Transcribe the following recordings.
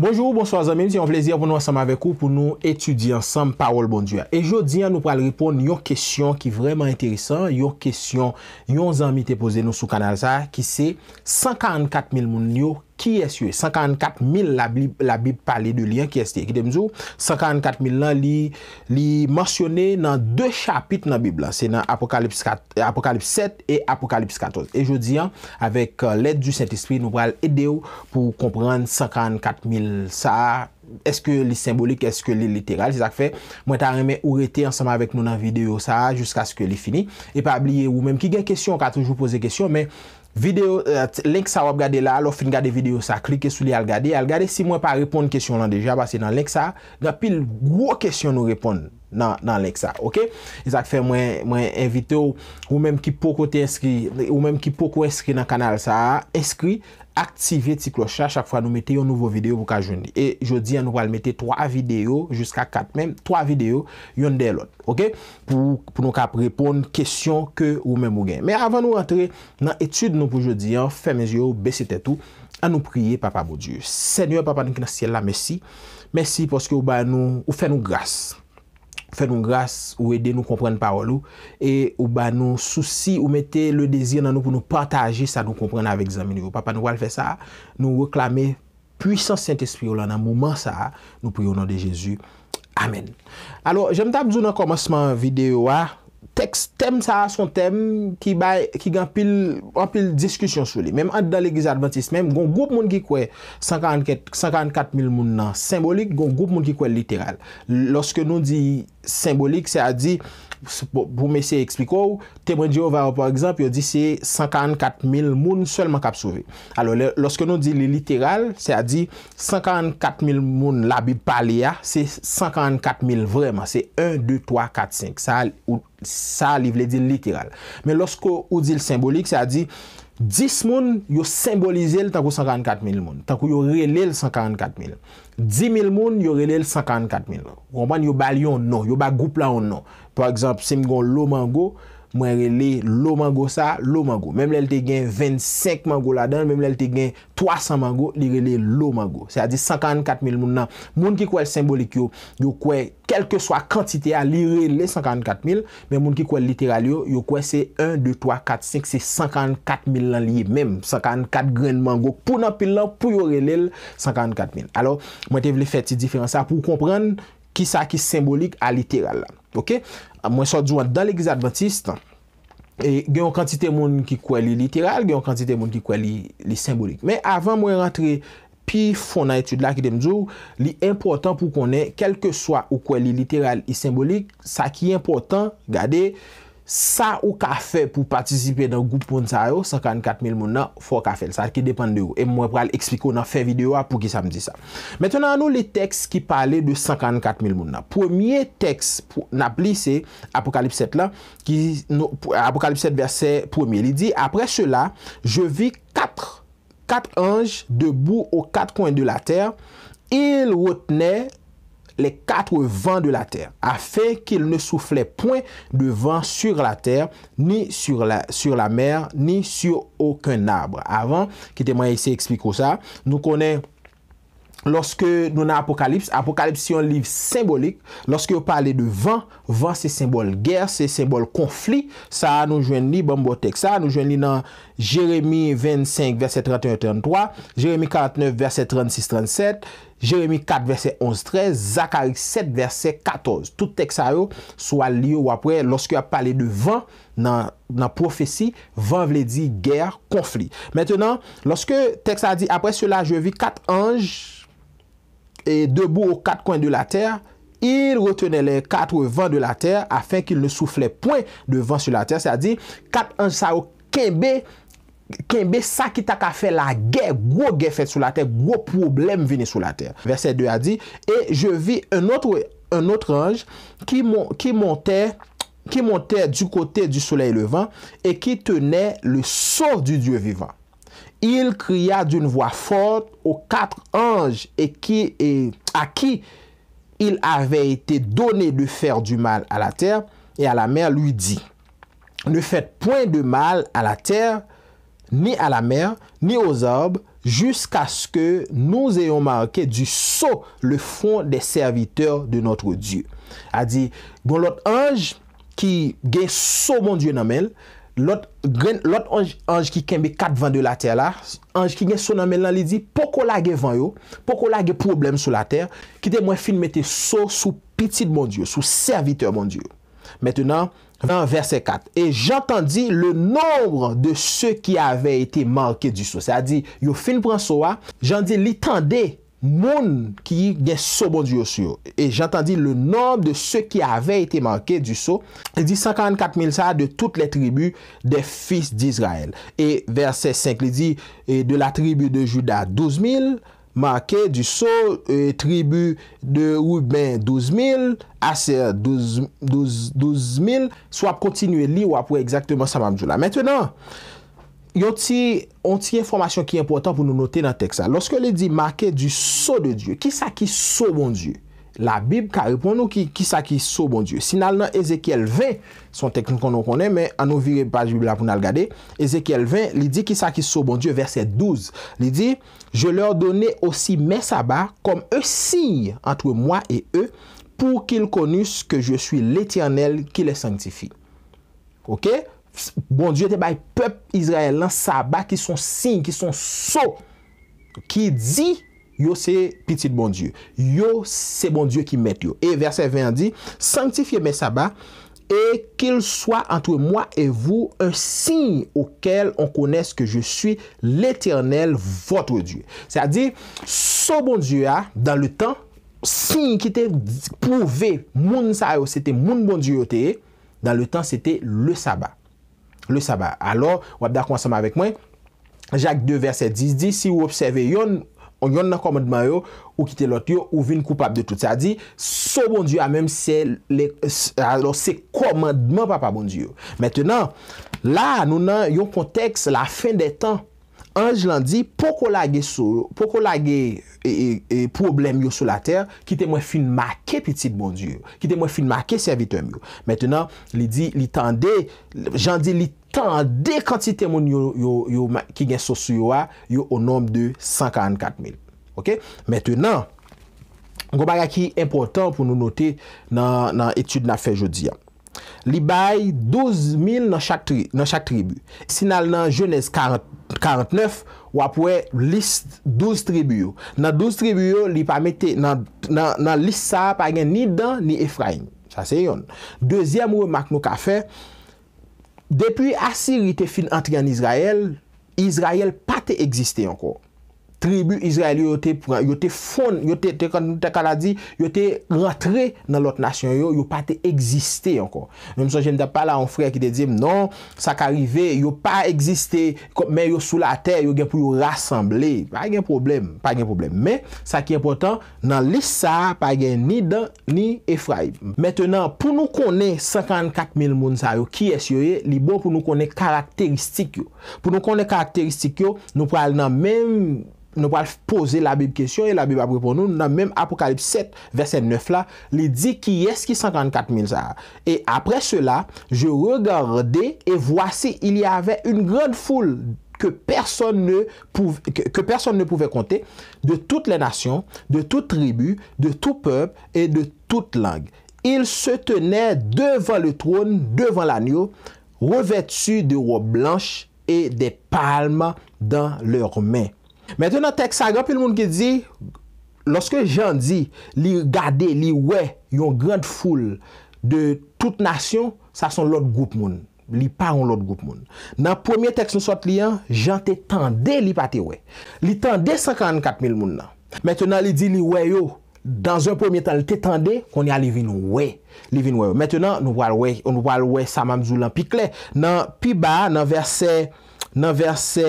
Bonjour, bonsoir zami, mizi yon vlezi yon pou nou asam avekou pou nou etudi ansam parol bondu ya. E jodi yon nou pral ripon yon kesyon ki vreman enteresan, yon kesyon yon zami te pose nou sou kanal sa ki se 144 mil moun liyo. Ki esye? 54.000 la bib pale de li an ki esye. Ki de mzou, 54.000 lan li mensyone nan 2 chapit nan bib lan. Se nan Apokalips 7 et Apokalips 14. E jodi an, avek euh, let du Saint-Esprit, nou pral ede ou pou kompran 54.000 sa. Eske li symbolik, eske li literal. Si tak fe, mwen ta reme ou rete ansama vek nou nan video sa, jiska se ke li fini. E pa abliye ou, menm ki gen kesyon, ka toujou pose kesyon, menm, Euh, link sa wap gade la Lo fin gade video sa, klike sou li al gade Al gade si mwen pa repon kesyon lan deja Basi nan link sa, nan pil gwo kesyon nou repon nan lèk sa, ok? E Izak fè mwen mwen evite ou ou mèm ki pokou te eskri, ou mèm ki pokou eskri nan kanal sa, eskri aktive ti klocha chak fwa nou mette yon nouvo video pou ka jondi. E jodi an nou val mette 3 video, jiska 4 mèm, 3 video yon delot, ok? Pou nou kap repon kèsyon ke ou mèm mou gen. Mè avan nou rentre nan etude nou pou jodi an fèmèz yo, besi tè tou, an nou priye papa mou diyo. Sènyo papa mèm mèm mèm mèm mèm mèm mèm mèm mèm mèm mèm mè Fè nou grase ou ede nou komprenn parolou. E ou ba nou souci ou mette le dezir nan nou pou nou pantaje sa nou komprenn avèk zami nivou. Papa nou wal fè sa, nou reklamè puissance sènt espri ou la nan mouman sa, nou pou yon an de Jezu. Amen. Alors, jèm tabdou nan komanseman videyo a. Teks, tem sa a son tem ki bay, ki gampil, gampil diskusyon sou li. Mem, an dan le gizadventist, mem, goun goup moun ki kwe, sankaranket, sankarankat mil moun nan, sembolik, goun goup moun ki kwe literal. Loske nou di, sembolik, se a di, pou mese ekspiko ou, temre di ou vare ou, par exemple, yo di se sankarankat mil moun, selman kapsouvi. Alo, loske nou di li literal, se a di, sankarankat mil moun, la bi pali ya, se sankarankat mil vreman, se 1, 2, 3, 4, 5, sa al, ou, Sa li vle dil literal Men losko ou dil simbolik Dis moun yo simbolize l tako 54 mil moun Tako yo relel 54 mil 10 mil moun yo relel 54 mil Waman yo bal yon nou Yo ba goup la yon nou Par exemple Simgon Lomango mwen rele lo mango sa, lo mango. Mem lèl te gen 25 mango la dan, mem lèl te gen 300 mango, li rele lo mango. Se a di 54 mil moun nan. Moun ki kouèl simbolik yo, yo kouèl kelke swa kantite a li rele 54 mil, men moun ki kouèl literal yo, yo kouèl se 1, 2, 3, 4, 5, se 54 mil lan li. Mem 54 gren mango pou nan pil la, pou yo relele 54 mil. Alors, mwen te vle fè ti diferans sa pou kompren ki sa ki simbolik a literal la. Ah, mwen sa djouan dan l'ex-adventiste e Gen yon kantite moun ki kwe li literal Gen yon kantite moun ki kwe li symbolik Men avan mwen rentre Pi fon nan etude lakidem djou Li important pou konen Kelke swa ou kwe li literal Sa ki important Gade sa ou ka fe pou patisipe nan goup pou nsa yo, 54000 moun nan fwa ka fe lisa, ki depan de ou. E mwen pral ekspliko nan fe video a pou ki sa mdi sa. Mètènen an nou le teks ki pale de 54000 moun nan. Premier teks pou nap li se apokalip 7 la, apokalip 7 verset premier, li di apre chela, je vi 4 4 anj debou ou 4 kon de la ter, il rotne... les quatre vents de la terre, afin qu'il ne soufflait point de vent sur la terre, ni sur la, sur la mer, ni sur aucun arbre. Avant, qui témoigne ici explique ça, nous connaissons Lorske nou nan apokalips, apokalips si yon liv simbolik. Lorske yo pale de van, van se simbol ger, se simbol konflik. Sa nou jwen li, bon bo teksa, nou jwen li nan Jeremie 25, verset 31-33, Jeremie 49, verset 36-37, Jeremie 4, verset 11-13, Zakari 7, verset 14. Tout teksa yo, swa li ou apre, loske yo pale de van nan profesi, van vle di ger, konflik. Mwen tenan, loske teksa di, apre sou la, je vi kat anj, et debout aux quatre coins de la terre, il retenait les quatre vents de la terre afin qu'il ne soufflait point de vent sur la terre. C'est-à-dire, quatre anges, ça Kembe, sa ça qui t'a la guerre, gros guerre faite sur la terre, gros problème venu sur la terre. Verset 2 a dit, « et je vis un autre, un autre ange qui montait du côté du soleil levant et qui tenait le sort du dieu vivant il cria d'une voix forte aux quatre anges et qui, et à qui il avait été donné de faire du mal à la terre et à la mer, lui dit, ne faites point de mal à la terre, ni à la mer, ni aux arbres, jusqu'à ce que nous ayons marqué du sceau le front des serviteurs de notre Dieu. A dit, bon l'autre ange qui gagne sceau mon Dieu Namel lot anj ki kembe kat vande la ter la, anj ki gen so nan men lan li di, poko lage vanyo, poko lage problem sou la ter, ki de mwen fin mette so sou piti de moun diyo, sou serviteur moun diyo. Mettenan, ven verse 4, e jantan di le nombre de se ki ave ite manke di so, sa di, yo fin pran so a, jantan di li tende, Moun ki gen sobon diyo syo. E jantandi le nom de se ki ave ite manke du so. E di 54.000 sa de tout le tribu de fis di Israel. E verset 5 li di de la tribu de Judah 12.000 manke du so. E tribu de Ruben 12.000. Aser 12.000. So ap kontinu li wapwe exactement saman diyo la. Metenon. Yon ti, yon ti informasyon ki important pou nou note nan teksa. Lorske li di make du so de Diyo, ki sa ki so bon Diyo? La Bib ka repon nou ki, ki sa ki so bon Diyo? Sinal nan Ezekiel 20, son teksan konon konen, men an nou vire pa jibib la pou nan al gade, Ezekiel 20, li di ki sa ki so bon Diyo, verse 12, li di, Je lor done osi mesaba, kom e si, antwe mwa e e, pou kil konus ke je sui l'Etyanel ki le sanctifi. Ok? Ok? bon diyo te bay pep izraelan saba ki son sin, ki son so, ki di, yo se pitit bon diyo. Yo se bon diyo ki met yo. E verse 20 an di, sanctifie me saba, e kil soa antwe mwa e vou un sin okel on kones ke je sui l'eternel votre diyo. Sa di, so bon diyo a, dan le tan, sin ki te pouve moun sa yo, se te moun bon diyo yo te, dan le tan se te le saba. Le sa ba. Alors, wap da konwansama avek mwen, Jacques 2, verset 10, di, si ou observe yon, yon nan komandman yo, ou kite lot yo, ou vin koupap de tout. Sa di, so bon diyo, a menm se, alo se komandman pa pa bon diyo. Metenan, la, nou nan yon konteks, la fin de tan, Anj lan di, poko lage sou, poko lage e, e, e problem yo sou la ter, ki te mwen fin make petit bon diyo, ki te mwen fin make servitem yo. Mètè nan, li di, li tan de, jan di, li tan de kantite moun yo ki gen sosu yo a, yo o nom de 144 mil. Ok, mètè nan, an kon baga ki important pou nou note nan etude nan fe jodi ya. Li bay 12000 nan chak tribu. Sinal nan jenez 49, wapwe list 12 tribu yo. Nan 12 tribu yo, li pa mette nan list sa pa gen ni Dan ni Efraim. Sa se yon. Dezyan mwen mak nou ka fe, depi asirite fin antri an Israel, Israel pa te egziste anko. tribu Izraeli yo te pran, yo te fon, yo te, te ka la di, yo te rentre nan lot nasyon yo, yo pa te eksiste ankon. Yon mson jende pa la an frè ki te di, non, sa ka rive, yo pa eksiste, men yo sou la ter, yo gen pou yo rassemble. Pa gen problem, pa gen problem. Men, sa ki apotan, nan lisa, pa gen ni dan, ni Efraib. Mètè nan, pou nou konen 54 mil moun sa yo, ki es yo ye, li bon pou nou konen karakteristik yo. Pou nou konen karakteristik yo, nou pral nan men... nous allons poser la Bible question et la Bible va pour Nous, dans même Apocalypse 7, verset 9 là, il dit qui est-ce qui 54 000 ça. Et après cela, je regardais et voici, il y avait une grande foule que personne, ne pouvait, que, personne ne pouvait compter, de toutes les nations, de toutes tribus, de tout peuple et de toutes langues. Ils se tenaient devant le trône, devant l'agneau, revêtus de robes blanches et des palmes dans leurs mains. Mètè nan teks agan pi l moun ki di, loske jan di, li gade, li we, yon grand foule de tout nasyon, sa son lout goup moun, li pa yon lout goup moun. Nan pwemye teks nou sot li an, jan te tende li pati we. Li tende 54 mil moun nan. Mètè nan li di li we yo, dan zon pwemye tan li te tende, kon yon li vin we. Li vin we yo. Mètè nan nou wal we, nou wal we sa mamzou lan pikle. Nan pi ba, nan verse... Dans verset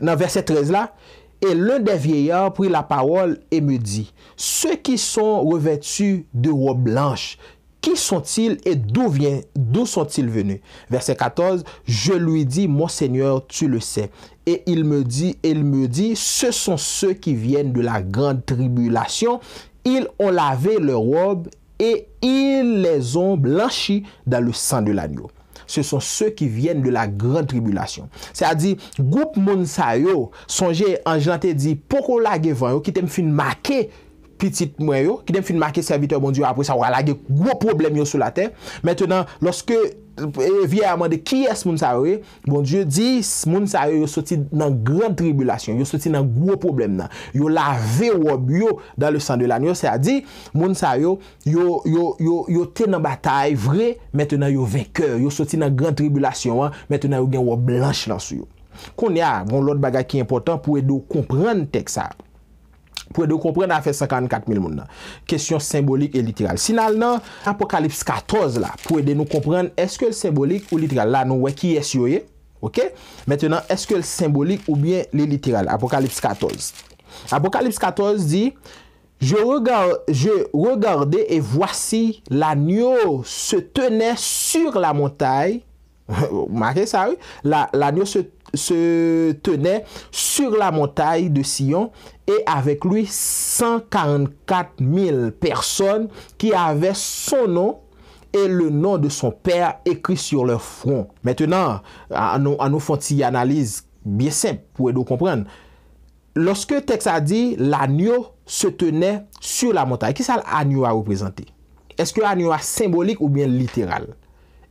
13 là, « et l'un des vieillards prit la parole et me dit, ceux qui sont revêtus de robes blanches, qui sont-ils et d'où d'où sont-ils venus? Verset 14, je lui dis, mon Seigneur, tu le sais. Et il me dit, il me dit, ce sont ceux qui viennent de la grande tribulation. Ils ont lavé leurs robes et ils les ont blanchis dans le sang de l'agneau. se son se ki vyen de la gran tribulasyon. Se a di, goup moun sa yo, sonje anjante di, poko la gevan yo, ki tem fin make, pitit mwen yo, ki dem fin maki serviteur bon diyo apre sa wala ge gwo problem yo sou la ten mettenan, loske eh, vie amande, ki es moun sa we bon diyo di, moun sa we yo soti nan gran tribulation, yo soti nan gwo problem nan, yo la ve wop yo dan le san de lan, yo sa di moun sa yo, yo yo te nan batay vre, mettenan yo vekeur, yo soti nan gran tribulation an, mettenan yo gen wop blanch lan sou yo kon ya, von lot bagay ki important pou edou komprenn tek sa Pwede nou kompren afe 54000 moun nan. Kesyon sembolik e literal. Sin al nan, apokalips 14 la, pwede nou kompren eskele sembolik ou literal. La nou wè ki yes yoye, ok? Mètè nan, eskele sembolik ou byen li literal. Apokalips 14. Apokalips 14 di, Je regardé et voici l'agneau se tenè sur la montagne. Mwakè sa wè? L'agneau se tenè. se tene sur la montaye de Sion e avek loui 144.000 person ki ave son nou e le nou de son per ekri sur lor front. Metenan, anou fonti y analize, biye semp pou edou kompren. Lorske teks a di, l'anyo se tene sur la montaye. Ki sa l'anyo a reprezenti? Eske anyo a symbolik ou bien literal?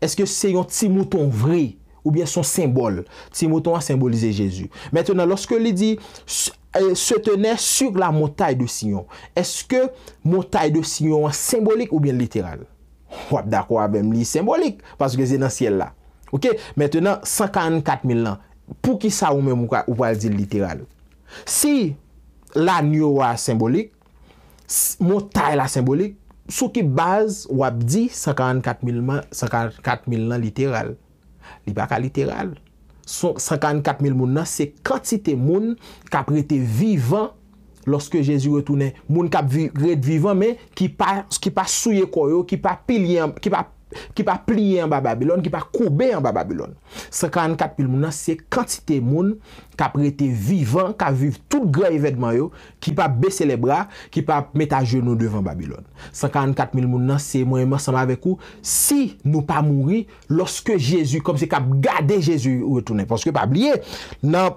Eske se yon ti mouton vriy? Ou bien son symbole. Ti mouton an symbolize Jezu. Mètènen, lòske li di, euh, se tene sur la moutay de sinyon. Eske moutay de sinyon an symbolik ou bien literal? Wap da kwa wèm li symbolik. Paske zi nan siel la. Ok? Mètènen, 54.000 an. Pou ki sa wèm mou kwa ou pal di literal? Si la nyo wè an symbolik, moutay la symbolik, sou ki baz wap di 54.000 an literal. li bakaliteral. 54 000 moun nan, se kantite moun kap rete vivan loske Jezi retounen. Moun kap rete vivan, men ki pa souye koyo, ki pa pilyen, ki pa ki pa pliye an ba Babilon, ki pa koube an ba Babilon. 54 mil moun nan se kantite moun ka prete vivan, ka vive tout greye vedman yo, ki pa bese le bra, ki pa met a jounou devan Babilon. 54 mil moun nan se moun yon masan la vek ou, si nou pa mouri, loske Jezu, kom se ka gade Jezu ou retoune. Ponske pa blye, nan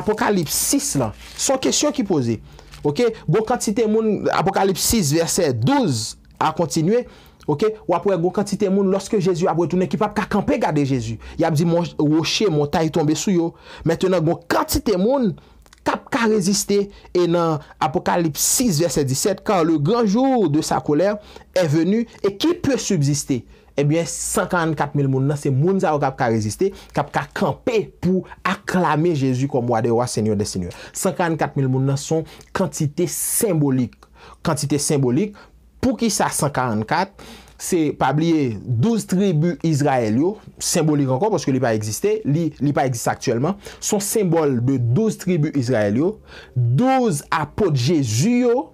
Apokalipsis la, son kesyon ki pose. Ok, bon kantite moun, Apokalipsis verset 12, a kontinue, Ou apwe gwo kantite moun Lorske Jezu apwe toune kip apka kampe gade Jezu Yap di mon roche, mon tay tombe sou yo Metenak gwo kantite moun Kapka reziste E nan apokalip 6 verset 17 Kan le granjou de sa koler E venu e ki pe subsiste Ebyen eh 54 mil moun nan Se moun za ou kapka reziste Kapka kampe pou aklame Jezu Kom wade wa senyon de senyon 54 mil moun nan son kantite symbolik Kantite symbolik Pou ki sa 144, se pabliye 12 tribu Israel yo, symbolik ankon porske li pa egziste, li pa egziste aktuelman, son sembol de 12 tribu Israel yo, 12 apote Jezuyo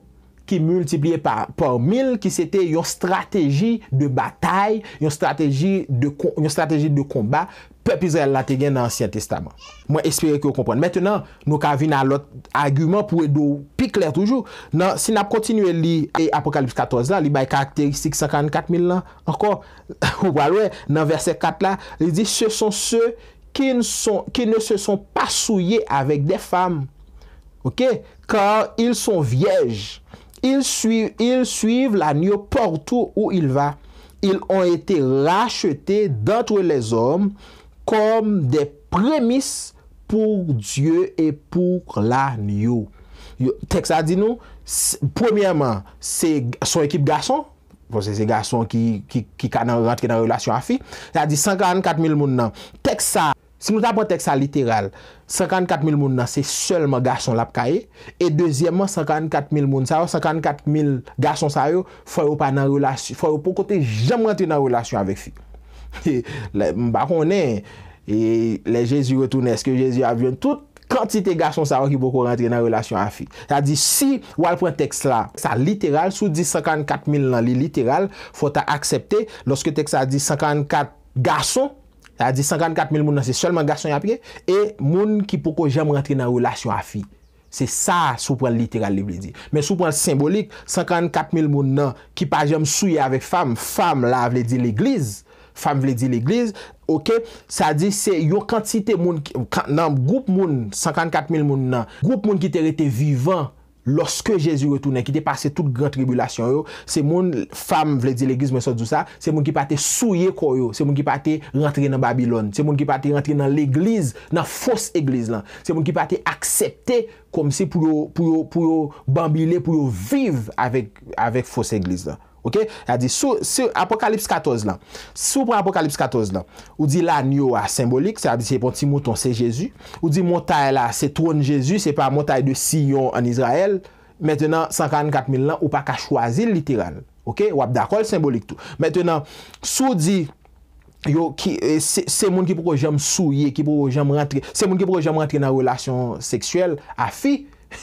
ki multipliye par 1000, ki se te yon strategi de batay, yon strategi de komba, pepizèl la te gen nan ansyen testaman. Mwen espere ki ou kompon. Mètè nan, nou ka vi nan lot agumant pou e dou pi kler toujou. Nan, si nan kontinuè li apokalips 14 la, li bay karakteristik 54 mil la, ankon, ou walwe, nan verse 4 la, li di, se son se ki ne se son pasouye avèk de fam. Ok? Kan il son viej. Il suiv la nyo portou ou il va. Il on ete rachete dantre les om, kom de premis pou dieu e pou la niyo. Tek sa di nou, premiyaman, son ekip gason, se gason ki kan rentre nan relasyon a fi, sa di 54 mil moun nan. Tek sa, si mou tapon tek sa literal, 54 mil moun nan, se selman gason la pkaye, e dezyeman, 54 mil moun, 54 mil gason sa yo, foy ou pou kote jam rentre nan relasyon avek fi. Mba kone, le Jezu retoune, eske Jezu avyon tout, kantite gason sa wak ki poko rentre nan relasyon a fi. Sa di si wal pren tekst la, sa literal, sou di 54 mil nan li literal, fote aksepte, loske tekst sa di 54 gason, sa di 54 mil moun nan se solman gason apre, e moun ki poko jem rentre nan relasyon a fi. Se sa sou pren literal li vle di. Men sou pren simbolik, 54 mil moun nan ki pa jem souye avek fam, fam la vle di l'igliz, Fem vle di l'eglize, ok, sa di se yo kantite moun, nan goup moun, 154 mil moun nan, goup moun ki te rete vivan, loske Jezu retoune, ki te pase tout grand tribulation yo, se moun, fem vle di l'eglize, mwen sa du sa, se moun ki pate souye kou yo, se moun ki pate rentre nan Babylon, se moun ki pate rentre nan l'eglize, nan fos eglize lan, se moun ki pate aksepte komse pou yo bambile, pou yo vive avèk fos eglize lan. Apokalips 14 lan, ou di lan yo a simbolik, se a di se pon ti mouton se Jezu, ou di moutay la se tron Jezu, se pa moutay de Siyon an Izrael, mètènan, 144 000 lan, ou pa ka chwazi literal, wap dakol simbolik tou. Mètènan, sou di, eh, se moun ki pou jom souye, se moun ki pou jom rentre nan relasyon seksuel a fi,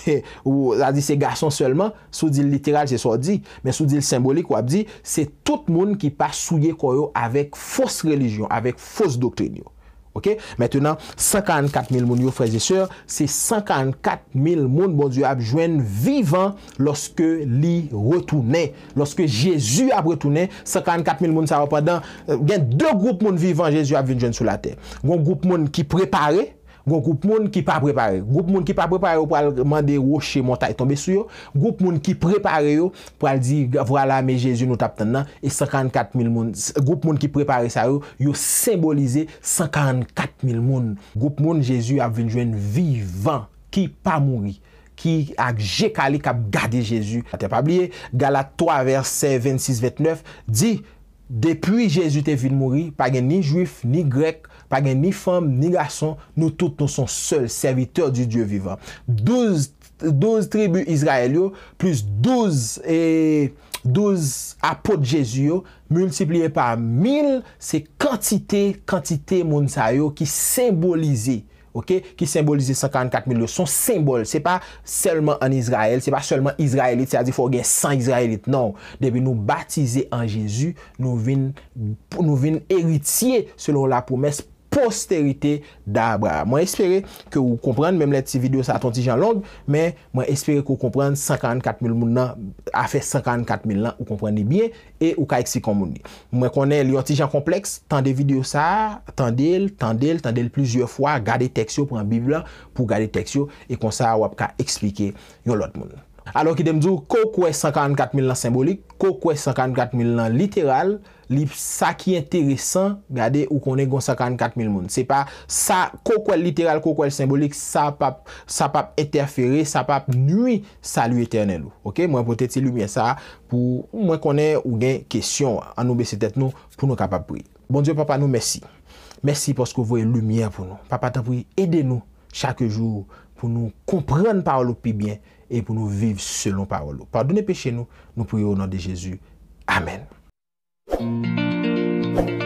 Ou la di se gason selman, sou dil literal se sou di, men sou dil symbolik wap di, se tout moun ki pa souye koyo avèk fos religyon, avèk fos doktrin yo. Ok? Mètènan, 54 mil moun yo fraziseur, se 54 mil moun bon di wap jwen vivan loske li retounen. Loske Jezu wap retounen, 54 mil moun sa wap wap dan, gen de group moun vivan Jezu wap vin jwen sou la tè. Gon group moun ki prepare, Gon, goup moun ki pa prepare. Goup moun ki pa prepare yo pou al mande woshe monta e tombe sou yo. Goup moun ki prepare yo pou al di, vwa la me Jezu nou tapten nan, e 54 mil moun. Goup moun ki prepare sa yo, yo simbolize 54 mil moun. Goup moun Jezu ap vinjwen vivan, ki pa mouri, ki ak jekali kap gade Jezu. Ate pa bliye, Galat 3 verset 26-29, di, Depi Jezu te vin mouri, pa gen ni juif, ni grek, pa gen ni fam, ni gason, nou tout nou son sol serviteur di dieu vivant. Douze tribu Israel yo, plus douze apote Jezu yo, multiplié pa mil, se kantite kantite mounsa yo, ki simbolize, ok, ki simbolize 54 mil yo, son simbol, se pa selman an Israel, se pa selman Israelit, se a di fò gen san Israelit, non. Debi nou batize an Jezu, nou vin eritye selon la promes posterite dabra. Mwen espere ke ou komprende, menm let si video sa aton ti jan long, men mwen espere ke ou komprende 54 mil moun nan, afe 54 mil nan, ou komprende biye, e ou ka eksikon moun ni. Mwen konen li yon ti jan kompleks, tan de video sa, tan del, tan del, tan del plizye fwa, gade teksyo, pran bibla, pou gade teksyo, e kon sa wap ka eksplike yon lot moun. Alo ki demdou, ko kwe 54 mil nan simbolik, ko kwe 54 mil nan literal, li sa ki enteresan, gade ou konen gonsakan kak mil moun. Se pa sa kokoel literal, kokoel symbolik, sa pap, sa pap eterferi, sa pap nui salu eternel ou. Ok, mwen pote ti lumiye sa, pou mwen konen ou gen kesyon anoube se tet nou, pou nou kapap pri. Bon diyo papa nou, mersi. Mersi pors ko vwe lumiye pou nou. Papa ta pri, ede nou chake jou pou nou komprene parlo pi byen e pou nou viv selon parlo. Pardonne peche nou, nou pri ou nan de Jezu. Amen. Thank you.